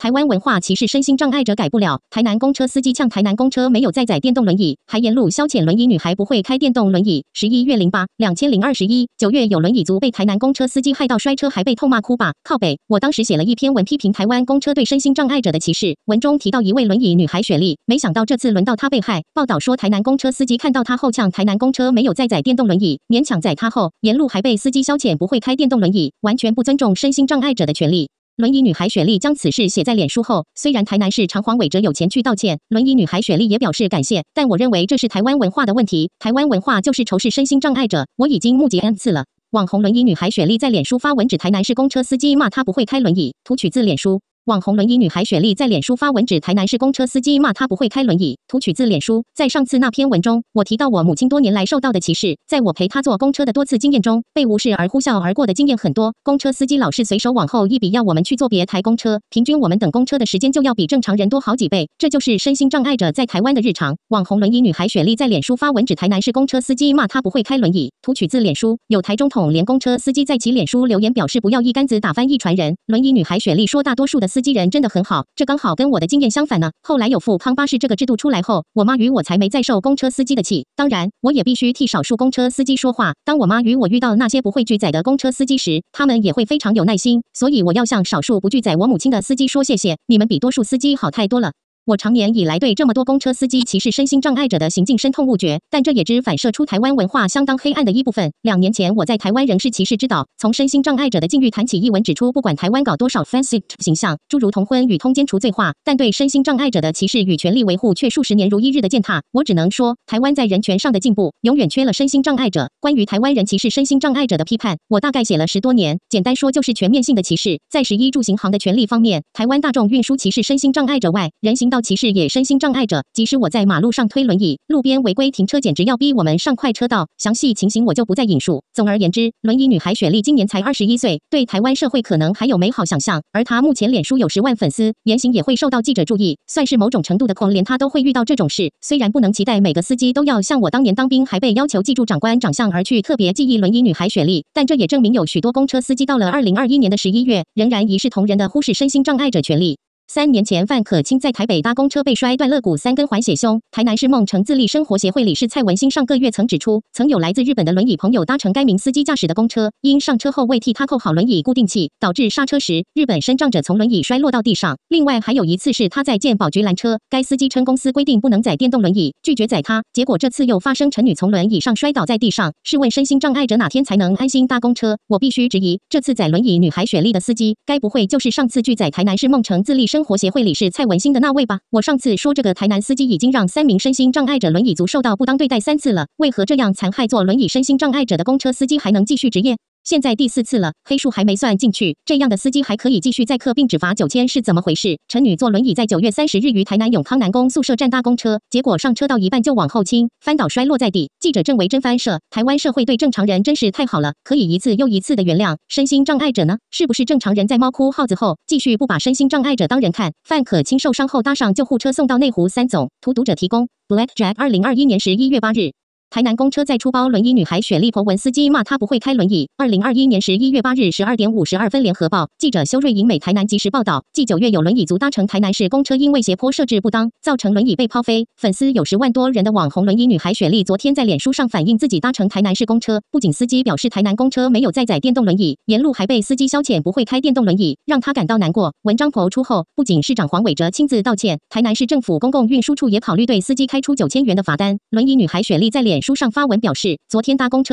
台湾文化歧视身心障碍者改不了。台南公车司机呛台南公车没有载载电动轮椅，还沿路消遣轮椅女孩不会开电动轮椅。十一月零八，两千零二十一九月有轮椅族被台南公车司机害到摔车，还被痛骂哭吧靠北。我当时写了一篇文批评台湾公车对身心障碍者的歧视，文中提到一位轮椅女孩雪莉，没想到这次轮到她被害。报道说台南公车司机看到她后呛台南公车没有载载电动轮椅，勉强载她后沿路还被司机消遣不会开电动轮椅，完全不尊重身心障碍者的权利。轮椅女孩雪莉将此事写在脸书后，虽然台南市长黄伟哲有前去道歉，轮椅女孩雪莉也表示感谢，但我认为这是台湾文化的问题。台湾文化就是仇视身心障碍者，我已经目击 N 次了。网红轮椅女孩雪莉在脸书发文指台南市公车司机骂她不会开轮椅，图取自脸书。网红轮椅女孩雪莉在脸书发文指台南市公车司机骂她不会开轮椅，图取自脸书。在上次那篇文中，我提到我母亲多年来受到的歧视，在我陪她坐公车的多次经验中，被无视而呼啸而过的经验很多。公车司机老是随手往后一比，要我们去坐别台公车，平均我们等公车的时间就要比正常人多好几倍。这就是身心障碍者在台湾的日常。网红轮椅女孩雪莉在脸书发文指台南市公车司机骂她不会开轮椅，图取自脸书。有台中统联公车司机在其脸书留言表示，不要一竿子打翻一船人。轮椅女孩雪莉说，大多数的司司机人真的很好，这刚好跟我的经验相反呢。后来有富康巴士这个制度出来后，我妈与我才没再受公车司机的气。当然，我也必须替少数公车司机说话。当我妈与我遇到那些不会拒载的公车司机时，他们也会非常有耐心。所以，我要向少数不拒载我母亲的司机说谢谢，你们比多数司机好太多了。我常年以来对这么多公车司机歧视身心障碍者的行径深痛恶绝，但这也只反射出台湾文化相当黑暗的一部分。两年前我在《台湾人是歧视之岛：从身心障碍者的境遇谈起》一文指出，不管台湾搞多少 fancy 形象，诸如同婚与通奸除罪化，但对身心障碍者的歧视与权利维护却数十年如一日的践踏。我只能说，台湾在人权上的进步永远缺了身心障碍者。关于台湾人歧视身心障碍者的批判，我大概写了十多年。简单说就是全面性的歧视。在十一柱行行的权利方面，台湾大众运输歧视身心障碍者外，人行道。歧视也身心障碍者，即使我在马路上推轮椅，路边违规停车简直要逼我们上快车道。详细情形我就不再引述。总而言之，轮椅女孩雪莉今年才二十一岁，对台湾社会可能还有美好想象。而她目前脸书有十万粉丝，言行也会受到记者注意，算是某种程度的狂。连她都会遇到这种事，虽然不能期待每个司机都要像我当年当兵还被要求记住长官长相而去特别记忆轮椅女孩雪莉，但这也证明有许多公车司机到了二零二一年的十一月，仍然一视同仁的忽视身心障碍者权利。三年前，范可清在台北搭公车被摔断肋骨三根、环血胸。台南市梦城自立生活协会理事蔡文兴上个月曾指出，曾有来自日本的轮椅朋友搭乘该名司机驾驶的公车，因上车后未替他扣好轮椅固定器，导致刹车时日本身障者从轮椅摔落到地上。另外，还有一次是他在健保局拦车，该司机称公司规定不能载电动轮椅，拒绝载他。结果这次又发生陈女从轮椅上摔倒在地上。试问，身心障碍者哪天才能安心搭公车？我必须质疑，这次载轮椅女孩雪莉的司机，该不会就是上次拒载台南市梦城自立生？生活协会理事蔡文兴的那位吧，我上次说这个台南司机已经让三名身心障碍者轮椅族受到不当对待三次了，为何这样残害坐轮椅身心障碍者的公车司机还能继续职业？现在第四次了，黑数还没算进去。这样的司机还可以继续载客并只罚九千，是怎么回事？陈女坐轮椅在九月三十日于台南永康南宫宿舍站搭公车，结果上车到一半就往后倾，翻倒摔落在地。记者郑维珍翻摄。台湾社会对正常人真是太好了，可以一次又一次的原谅身心障碍者呢？是不是正常人在猫哭耗子后，继续不把身心障碍者当人看？范可清受伤后搭上救护车送到内湖三总。图读者提供。Black Jack 二零二一年十一月八日。台南公车再出包轮椅女孩雪莉·婆文司机骂她不会开轮椅。二零二一年十一月八日十二点五十二分，联合报记者修瑞莹，美台南即时报道。继九月有轮椅族搭乘台南市公车，因为斜坡设置不当，造成轮椅被抛飞。粉丝有十万多人的网红轮椅女孩雪莉，昨天在脸书上反映自己搭乘台南市公车，不仅司机表示台南公车没有载载电动轮椅，沿路还被司机消遣不会开电动轮椅，让她感到难过。文章曝出后，不仅市长黄伟哲亲自道歉，台南市政府公共运输处也考虑对司机开出九千元的罚单。轮椅女孩雪莉在脸。书上发文表示，昨天搭公车。